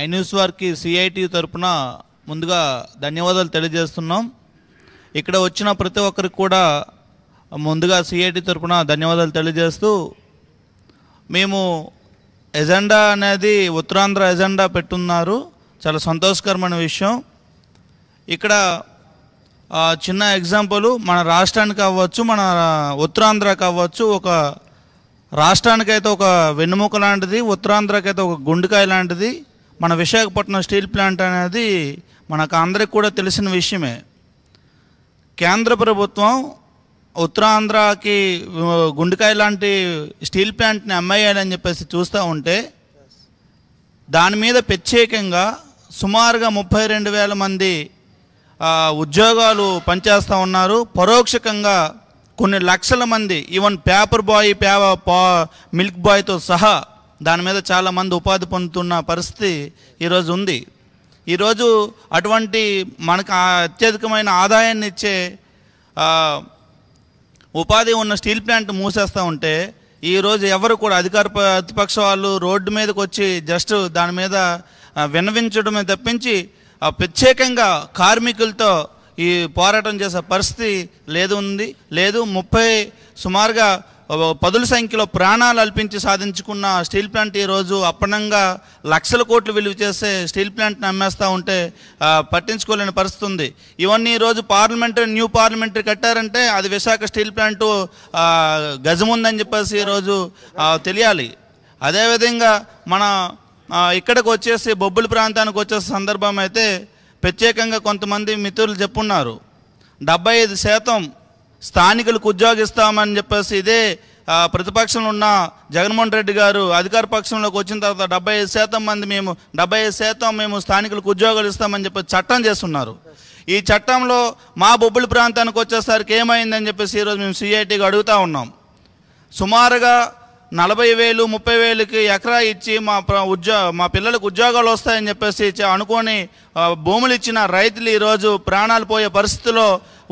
iNews వారికి CIT తరపున ముందుగా ధన్యవాదాలు తెలియజేస్తున్నాం ఇక్కడ వచ్చిన ప్రతి ఒక్కరికి కూడా ముందుగా సిఐటి తరపున ధన్యవాదాలు తెలియజేస్తూ మేము ఎజెండా అనేది ఉత్తరాంధ్ర ఎజెండా పెట్టున్నారు చాలా సంతోషకరమైన విషయం ఇక్కడ చిన్న ఎగ్జాంపుల్ మన రాష్ట్రానికి అవ్వచ్చు మన ఉత్తరాంధ్రకి అవ్వచ్చు ఒక రాష్ట్రానికైతే ఒక వెన్నుముక లాంటిది ఉత్తరాంధ్రకైతే ఒక గుండెకాయ లాంటిది మన విశాఖపట్నం స్టీల్ ప్లాంట్ అనేది మనకు అందరికి కూడా తెలిసిన విషయమే కేంద్ర ప్రభుత్వం ఉత్తరాంధ్రకి గుండెకాయ లాంటి స్టీల్ ప్లాంట్ని అమ్మేయాలని చెప్పేసి చూస్తూ ఉంటే దాని మీద ప్రత్యేకంగా సుమారుగా ముప్పై రెండు వేల మంది ఉద్యోగాలు పనిచేస్తూ ఉన్నారు పరోక్షకంగా కొన్ని లక్షల మంది ఈవెన్ పేపర్ బాయ్ పే మిల్క్ బాయ్తో సహా దాని మీద చాలామంది ఉపాధి పొందుతున్న పరిస్థితి ఈరోజు ఉంది ఈరోజు అటువంటి మనకు అత్యధికమైన ఆదాయాన్ని ఇచ్చే ఉపాధి ఉన్న స్టీల్ ప్లాంట్ మూసేస్తూ ఉంటే ఈరోజు ఎవరు కూడా అధికార ప్రతిపక్ష వాళ్ళు రోడ్డు మీదకి వచ్చి జస్ట్ దాని మీద విన్నవించడమే తప్పించి ప్రత్యేకంగా కార్మికులతో ఈ పోరాటం చేసే పరిస్థితి లేదు ఉంది లేదు ముప్పై సుమారుగా పదుల సంఖ్యలో ప్రాణాలు అల్పించి సాధించుకున్న స్టీల్ ప్లాంట్ ఈరోజు అప్పనంగా లక్షల కోట్లు విలువ చేసే స్టీల్ ప్లాంట్ని అమ్మేస్తూ ఉంటే పట్టించుకోలేని పరిస్థితి ఉంది ఇవన్నీ ఈరోజు పార్లమెంటరీ న్యూ పార్లమెంటరీ కట్టారంటే అది విశాఖ స్టీల్ ప్లాంటు గజముందని చెప్పేసి ఈరోజు తెలియాలి అదేవిధంగా మన ఇక్కడికి వచ్చేసి బొబ్బుల ప్రాంతానికి వచ్చేసే సందర్భం అయితే ప్రత్యేకంగా కొంతమంది మిత్రులు చెప్పున్నారు డెబ్బై ఐదు శాతం స్థానికులకు ఉద్యోగం ఇస్తామని చెప్పేసి ఇదే ప్రతిపక్షంలో ఉన్న జగన్మోహన్ రెడ్డి గారు అధికార పక్షంలోకి వచ్చిన తర్వాత డెబ్బై ఐదు శాతం మంది మేము డెబ్బై ఐదు శాతం మేము స్థానికులకు ఉద్యోగాలు ఇస్తామని చెప్పి చట్టం చేస్తున్నారు ఈ చట్టంలో మా బొబ్బులి ప్రాంతానికి వచ్చేసరికి ఏమైందని చెప్పేసి ఈరోజు మేము సిఐటికి అడుగుతూ ఉన్నాం సుమారుగా నలభై వేలు ముప్పై వేలుకి ఎకరా ఇచ్చి మా ఉద్యో మా పిల్లలకు ఉద్యోగాలు వస్తాయని చెప్పేసి అనుకొని భూములు ఇచ్చిన రైతులు ఈరోజు ప్రాణాలు పోయే పరిస్థితిలో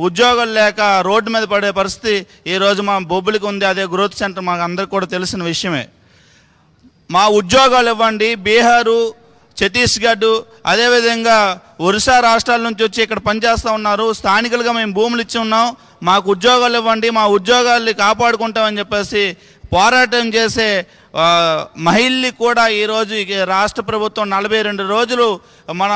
ఉద్యోగాలు లేక రోడ్డు మీద పడే పరిస్థితి ఈరోజు మా బొబ్బులకి ఉంది అదే గ్రోత్ సెంటర్ మాకు అందరికి కూడా తెలిసిన విషయమే మా ఉద్యోగాలు ఇవ్వండి బీహారు ఛత్తీస్గఢ్ అదేవిధంగా ఒరిస్సా రాష్ట్రాల నుంచి వచ్చి ఇక్కడ పనిచేస్తూ ఉన్నారు స్థానికులుగా మేము భూములు ఇచ్చి ఉన్నాం మాకు ఉద్యోగాలు ఇవ్వండి మా ఉద్యోగాల్ని కాపాడుకుంటామని చెప్పేసి పోరాటం చేసే మహిళని కూడా ఈరోజు రాష్ట్ర ప్రభుత్వం నలభై రెండు రోజులు మన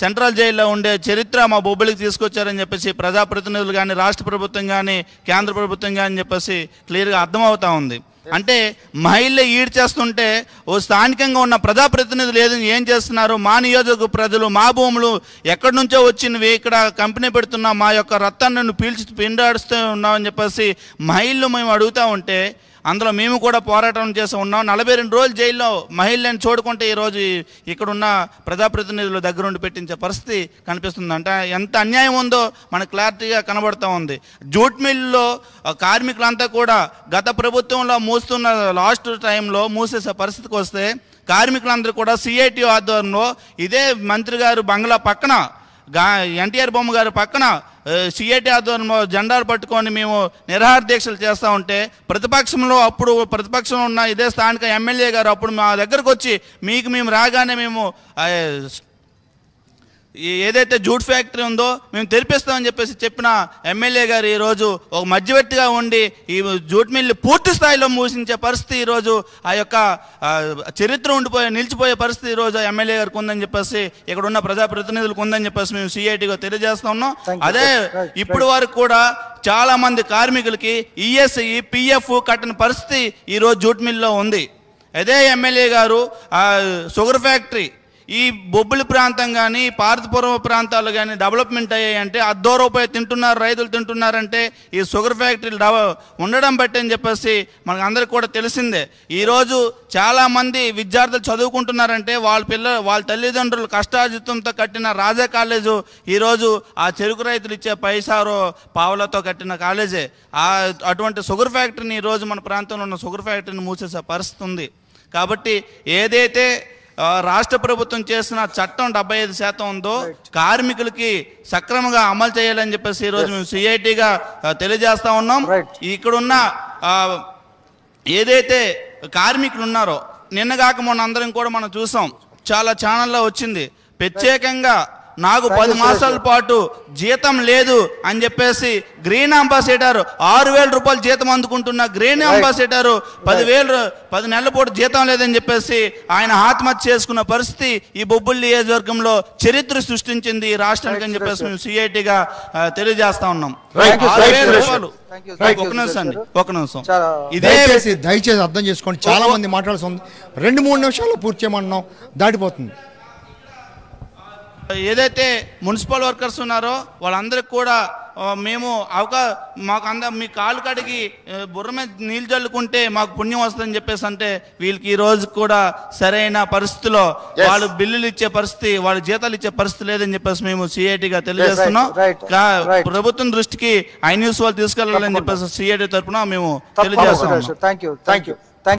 సెంట్రల్ జైల్లో ఉండే చరిత్ర మా బొబ్బిలికి తీసుకొచ్చారని చెప్పేసి ప్రజాప్రతినిధులు కానీ రాష్ట్ర ప్రభుత్వం కానీ కేంద్ర ప్రభుత్వం కానీ చెప్పేసి క్లియర్గా అర్థమవుతా ఉంది అంటే ఈడ్ చేస్తుంటే ఓ స్థానికంగా ఉన్న ప్రజాప్రతినిధులు ఏది ఏం చేస్తున్నారు మా నియోజక ప్రజలు మా భూములు ఎక్కడి నుంచో వచ్చినవి ఇక్కడ కంపెనీ పెడుతున్నా మా యొక్క రక్తాన్ని పీల్చి పిండాడుస్తూ ఉన్నామని చెప్పేసి మహిళలు మేము అడుగుతూ ఉంటే అందులో మేము కూడా పోరాటం చేసి ఉన్నాం నలభై రెండు రోజులు జైల్లో మహిళలను చూడుకుంటే ఈరోజు ఇక్కడున్న ప్రజాప్రతినిధులు దగ్గరుండి పెట్టించే పరిస్థితి కనిపిస్తుందంట ఎంత అన్యాయం ఉందో మనకు క్లారిటీగా కనబడుతూ ఉంది జూట్ మిల్లులో కార్మికులంతా కూడా గత ప్రభుత్వంలో మూస్తున్న లాస్ట్ టైంలో మూసేసే పరిస్థితికి వస్తే కార్మికులందరూ కూడా సిఐటి ఆధ్వర్యంలో ఇదే మంత్రి గారు బంగ్లా పక్కన గా ఎన్టీఆర్ బొమ్మ గారి పక్కన సిఐటి ఆధ్వర్యంలో జెండాలు పట్టుకొని మేము నిరహార దీక్షలు చేస్తూ ఉంటే ప్రతిపక్షంలో అప్పుడు ప్రతిపక్షంలో ఉన్న ఇదే స్థానిక ఎమ్మెల్యే గారు అప్పుడు మా దగ్గరకు వచ్చి మీకు మేము రాగానే మేము ఏదైతే జూట్ ఫ్యాక్టరీ ఉందో మేము తెరిపిస్తామని చెప్పేసి చెప్పిన ఎమ్మెల్యే గారు ఈరోజు ఒక మధ్యవర్తిగా ఉండి ఈ జూట్ మిల్లు పూర్తి స్థాయిలో మూసించే పరిస్థితి ఈరోజు ఆ యొక్క చరిత్ర ఉండిపోయే నిలిచిపోయే పరిస్థితి ఈరోజు ఎమ్మెల్యే గారికి ఉందని చెప్పేసి ఇక్కడ ఉన్న ప్రజాప్రతినిధులకు ఉందని చెప్పేసి మేము సిఐటిగా తెలియజేస్తా ఉన్నాం అదే ఇప్పుడు వరకు కూడా చాలా మంది కార్మికులకి ఈఎస్ఈ పిఎఫ్ కట్టిన పరిస్థితి ఈరోజు జూట్ మిల్లో ఉంది అదే ఎమ్మెల్యే గారు షుగర్ ఫ్యాక్టరీ ఈ బొబ్బులి ప్రాంతం కానీ పార్వతీపురం ప్రాంతాలు కానీ డెవలప్మెంట్ అయ్యాయంటే అర్ధో రూపాయి తింటున్నారు రైతులు తింటున్నారంటే ఈ షుగర్ ఫ్యాక్టరీలు ఉండడం బట్టి అని చెప్పేసి మనకు అందరికి కూడా తెలిసిందే ఈరోజు చాలామంది విద్యార్థులు చదువుకుంటున్నారంటే వాళ్ళ పిల్ల వాళ్ళ తల్లిదండ్రులు కష్టాజితంతో కట్టిన రాజా కాలేజు ఈరోజు ఆ చెరుకు రైతులు ఇచ్చే పైసారో పావులతో కట్టిన కాలేజే ఆ అటువంటి షుగర్ ఫ్యాక్టరీని ఈరోజు మన ప్రాంతంలో ఉన్న షుగర్ ఫ్యాక్టరీని మూసేసే పరిస్థితి ఉంది కాబట్టి ఏదైతే రాష్ట్ర ప్రభుత్వం చేసిన చట్టం డెబ్బై ఐదు శాతం ఉందో కార్మికులకి సక్రమంగా అమలు చేయాలని చెప్పేసి ఈరోజు మేము సిఐటిగా తెలియజేస్తా ఉన్నాం ఇక్కడున్న ఏదైతే కార్మికులు ఉన్నారో నిన్నగాక మొన్న అందరం కూడా మనం చూసాం చాలా ఛానల్లో వచ్చింది ప్రత్యేకంగా నాకు పది మాసాల పాటు జీతం లేదు అని చెప్పేసి గ్రీన్ అంబాసిడర్ ఆరు వేల రూపాయలు జీతం అందుకుంటున్న గ్రీన్ అంబాసిడర్ పదివేలు పది నెలల పూట జీతం లేదని చెప్పేసి ఆయన ఆత్మహత్య చేసుకున్న పరిస్థితి ఈ బొబ్బుల్ నియోజకవర్గంలో చరిత్ర సృష్టించింది ఈ రాష్ట్రానికి అని చెప్పేసి మేము సిఐటిగా తెలియజేస్తా ఉన్నాం ఒక అండి దయచేసి అర్థం చేసుకోండి చాలా మంది మాట్లాడుతుంది రెండు మూడు నిమిషాల్లో పూర్తి చేయమన్నాం దాటిపోతుంది ఏదైతే మున్సిపల్ వర్కర్స్ ఉన్నారో వాళ్ళందరికీ కూడా మేము అవకా మాకు అంద మీ కాలు కడిగి బుర్ర మీద నీళ్ళు చల్లుకుంటే మాకు పుణ్యం వస్తుందని చెప్పేసి అంటే వీళ్ళకి ఈ రోజు కూడా సరైన పరిస్థితిలో వాళ్ళు బిల్లులు ఇచ్చే పరిస్థితి వాళ్ళ జీతాలు ఇచ్చే పరిస్థితి లేదని చెప్పేసి మేము సిఐటిగా తెలియజేస్తున్నాం ప్రభుత్వం దృష్టికి ఐ న్యూస్ వాళ్ళు తీసుకెళ్లాలని చెప్పేసి సిఐటి తరఫున మేము తెలియజేస్తున్నాం థ్యాంక్ యూ థ్యాంక్ యూ